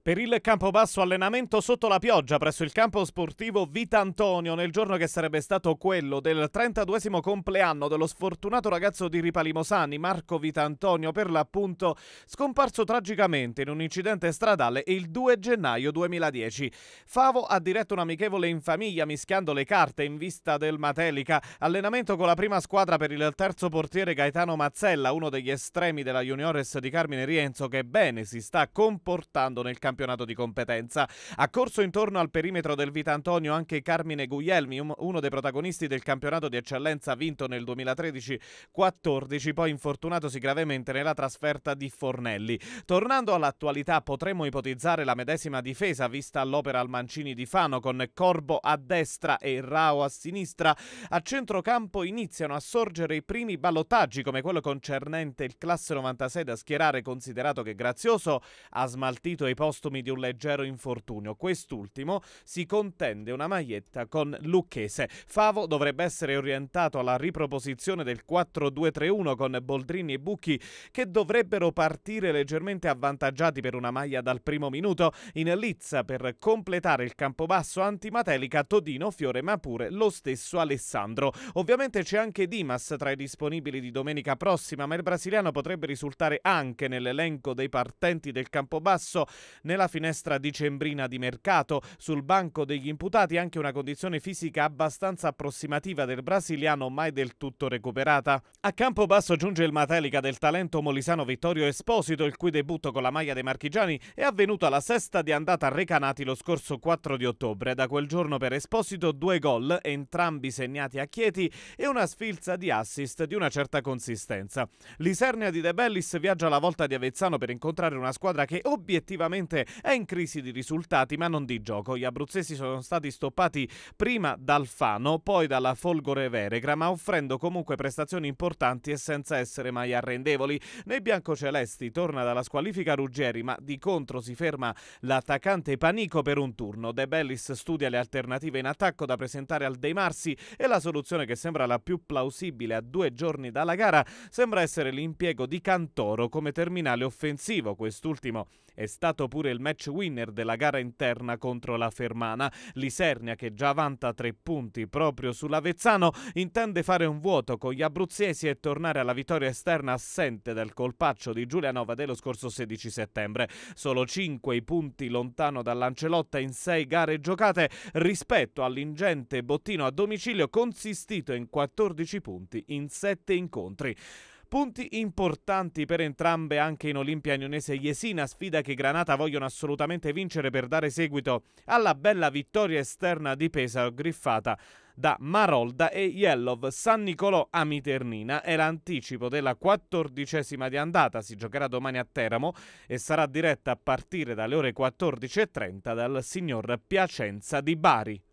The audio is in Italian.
per il Campobasso allenamento sotto la pioggia presso il campo sportivo Vita Antonio nel giorno che sarebbe stato quello del 32 compleanno dello sfortunato ragazzo di Ripalimosani, Marco Vita Antonio, per l'appunto scomparso tragicamente in un incidente stradale il 2 gennaio 2010. Favo ha diretto un amichevole in famiglia mischiando le carte in vista del Matelica, allenamento con la prima squadra per il terzo portiere Gaetano Mazzella, uno degli estremi della Juniores di Carmine Rienzo che bene si sta comportando nel campo campionato di competenza. Ha corso intorno al perimetro del Vita Antonio anche Carmine Guglielmi, um, uno dei protagonisti del campionato di eccellenza vinto nel 2013-14, poi infortunatosi gravemente nella trasferta di Fornelli. Tornando all'attualità, potremmo ipotizzare la medesima difesa vista all'opera al Mancini di Fano con Corbo a destra e Rao a sinistra. A centrocampo iniziano a sorgere i primi ballottaggi come quello concernente il classe 96 da schierare considerato che Grazioso ha smaltito i posti postumi di un leggero infortunio. Quest'ultimo si contende una maglietta con Lucchese. Favo dovrebbe essere orientato alla riproposizione del 4-2-3-1 con Boldrini e Bucchi che dovrebbero partire leggermente avvantaggiati per una maglia dal primo minuto. In Lizza per completare il campo campobasso antimatelica Todino, Fiore ma pure lo stesso Alessandro. Ovviamente c'è anche Dimas tra i disponibili di domenica prossima ma il brasiliano potrebbe risultare anche nell'elenco dei partenti del campo basso nella finestra dicembrina di mercato, sul banco degli imputati anche una condizione fisica abbastanza approssimativa del brasiliano mai del tutto recuperata. A campo basso giunge il Matelica del talento molisano Vittorio Esposito, il cui debutto con la maglia dei marchigiani è avvenuto alla sesta di andata a Recanati lo scorso 4 di ottobre. Da quel giorno per Esposito due gol, entrambi segnati a Chieti, e una sfilza di assist di una certa consistenza. Lisernia di De Bellis viaggia alla volta di Avezzano per incontrare una squadra che obiettivamente Firenze è in crisi di risultati ma non di gioco. Gli abruzzesi sono stati stoppati prima dal Fano, poi dalla Folgore Veregra, ma offrendo comunque prestazioni importanti e senza essere mai arrendevoli. Nei biancocelesti torna dalla squalifica Ruggeri, ma di contro si ferma l'attaccante Panico per un turno. De Bellis studia le alternative in attacco da presentare al De Marsi e la soluzione che sembra la più plausibile a due giorni dalla gara sembra essere l'impiego di Cantoro come terminale offensivo. Quest'ultimo è stato pure addirittura il match winner della gara interna contro la Fermana. Lisernia, che già vanta tre punti proprio sull'Avezzano, intende fare un vuoto con gli abruzzesi e tornare alla vittoria esterna assente dal colpaccio di Giulianova dello scorso 16 settembre. Solo 5 i punti lontano dall'Ancelotta in 6 gare giocate rispetto all'ingente bottino a domicilio consistito in 14 punti in 7 incontri. Punti importanti per entrambe anche in Olimpia Agnonese Jesina, sfida che Granata vogliono assolutamente vincere per dare seguito alla bella vittoria esterna di Pesaro griffata da Marolda e Yellov San Nicolò a Miternina. È l'anticipo della quattordicesima di andata, si giocherà domani a Teramo e sarà diretta a partire dalle ore 14.30 dal signor Piacenza di Bari.